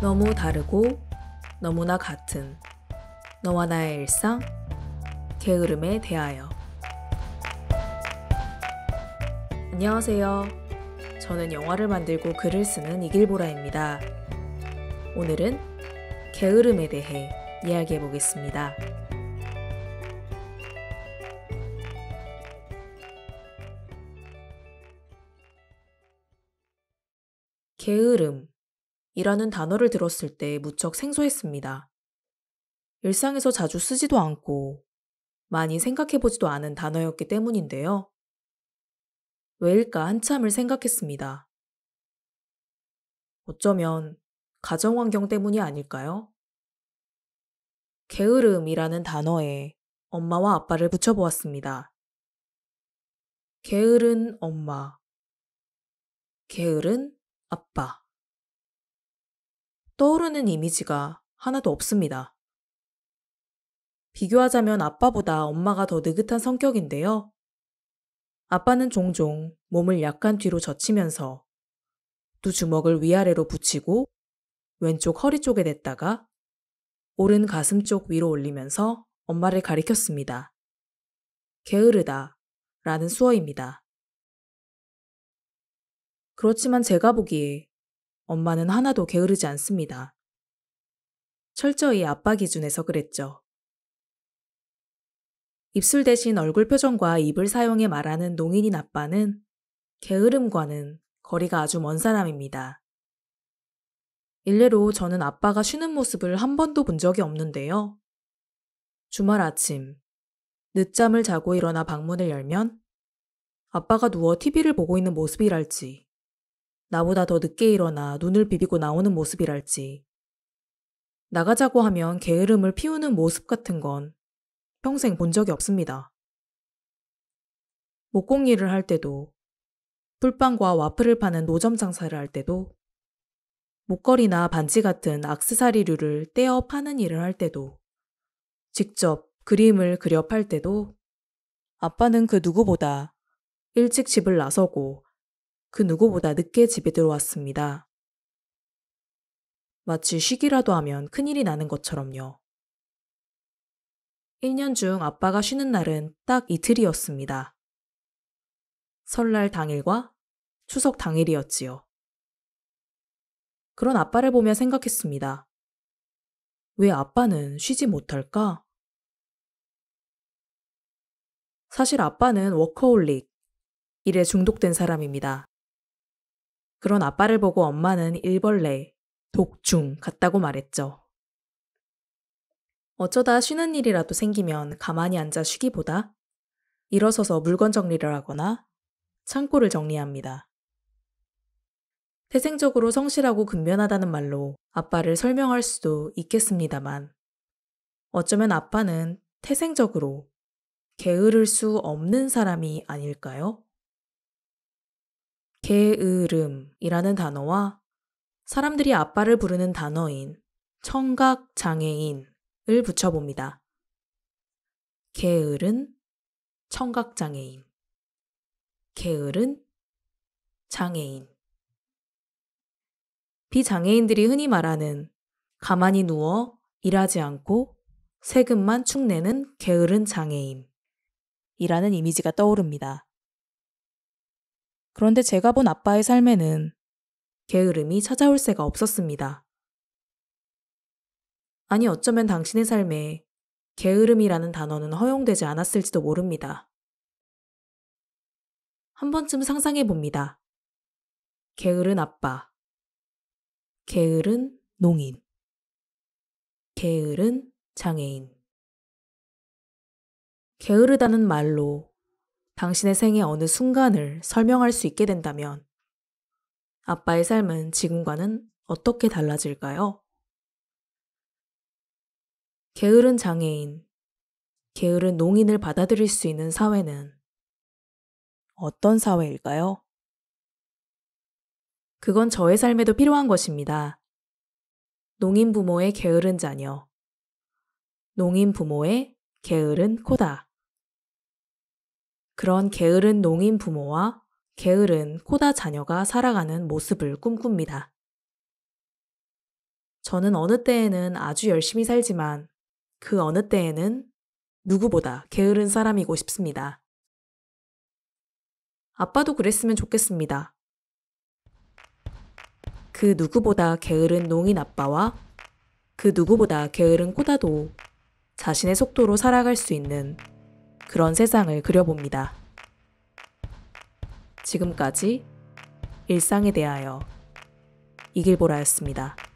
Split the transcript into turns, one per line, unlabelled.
너무 다르고 너무나 같은 너와 나의 일상, 게으름에 대하여. 안녕하세요. 저는 영화를 만들고 글을 쓰는 이길보라입니다. 오늘은 게으름에 대해 이야기해 보겠습니다. 게으름 이라는 단어를 들었을 때 무척 생소했습니다. 일상에서 자주 쓰지도 않고 많이 생각해보지도 않은 단어였기 때문인데요. 왜일까 한참을 생각했습니다. 어쩌면 가정환경 때문이 아닐까요? 게으름이라는 단어에 엄마와 아빠를 붙여보았습니다. 게으른 엄마, 게으른 아빠. 떠오르는 이미지가 하나도 없습니다. 비교하자면 아빠보다 엄마가 더 느긋한 성격인데요. 아빠는 종종 몸을 약간 뒤로 젖히면서 두 주먹을 위아래로 붙이고 왼쪽 허리 쪽에 댔다가 오른 가슴 쪽 위로 올리면서 엄마를 가리켰습니다. 게으르다 라는 수어입니다. 그렇지만 제가 보기에 엄마는 하나도 게으르지 않습니다. 철저히 아빠 기준에서 그랬죠. 입술 대신 얼굴 표정과 입을 사용해 말하는 농인인 아빠는 게으름과는 거리가 아주 먼 사람입니다. 일례로 저는 아빠가 쉬는 모습을 한 번도 본 적이 없는데요. 주말 아침, 늦잠을 자고 일어나 방문을 열면 아빠가 누워 TV를 보고 있는 모습이랄지 나보다 더 늦게 일어나 눈을 비비고 나오는 모습이랄지. 나가자고 하면 게으름을 피우는 모습 같은 건 평생 본 적이 없습니다. 목공일을 할 때도, 풀빵과 와플을 파는 노점 장사를 할 때도, 목걸이나 반지 같은 악세사리류를 떼어 파는 일을 할 때도, 직접 그림을 그려 팔 때도, 아빠는 그 누구보다 일찍 집을 나서고 그 누구보다 늦게 집에 들어왔습니다. 마치 쉬기라도 하면 큰일이 나는 것처럼요. 1년 중 아빠가 쉬는 날은 딱 이틀이었습니다. 설날 당일과 추석 당일이었지요. 그런 아빠를 보며 생각했습니다. 왜 아빠는 쉬지 못할까? 사실 아빠는 워커홀릭, 일에 중독된 사람입니다. 그런 아빠를 보고 엄마는 일벌레, 독충 같다고 말했죠. 어쩌다 쉬는 일이라도 생기면 가만히 앉아 쉬기보다 일어서서 물건 정리를 하거나 창고를 정리합니다. 태생적으로 성실하고 근면하다는 말로 아빠를 설명할 수도 있겠습니다만 어쩌면 아빠는 태생적으로 게으를 수 없는 사람이 아닐까요? 게으름이라는 단어와 사람들이 아빠를 부르는 단어인 청각장애인을 붙여봅니다. 게으른 청각장애인 게으른 장애인 비장애인들이 흔히 말하는 가만히 누워 일하지 않고 세금만 축내는 게으른 장애인이라는 이미지가 떠오릅니다. 그런데 제가 본 아빠의 삶에는 게으름이 찾아올 새가 없었습니다. 아니 어쩌면 당신의 삶에 게으름이라는 단어는 허용되지 않았을지도 모릅니다. 한 번쯤 상상해 봅니다. 게으른 아빠. 게으른 농인. 게으른 장애인. 게으르다는 말로 당신의 생애 어느 순간을 설명할 수 있게 된다면 아빠의 삶은 지금과는 어떻게 달라질까요? 게으른 장애인, 게으른 농인을 받아들일 수 있는 사회는 어떤 사회일까요? 그건 저의 삶에도 필요한 것입니다. 농인 부모의 게으른 자녀, 농인 부모의 게으른 코다. 그런 게으른 농인 부모와 게으른 코다 자녀가 살아가는 모습을 꿈꿉니다. 저는 어느 때에는 아주 열심히 살지만 그 어느 때에는 누구보다 게으른 사람이고 싶습니다. 아빠도 그랬으면 좋겠습니다. 그 누구보다 게으른 농인 아빠와 그 누구보다 게으른 꼬다도 자신의 속도로 살아갈 수 있는 그런 세상을 그려봅니다. 지금까지 일상에 대하여 이길보라였습니다.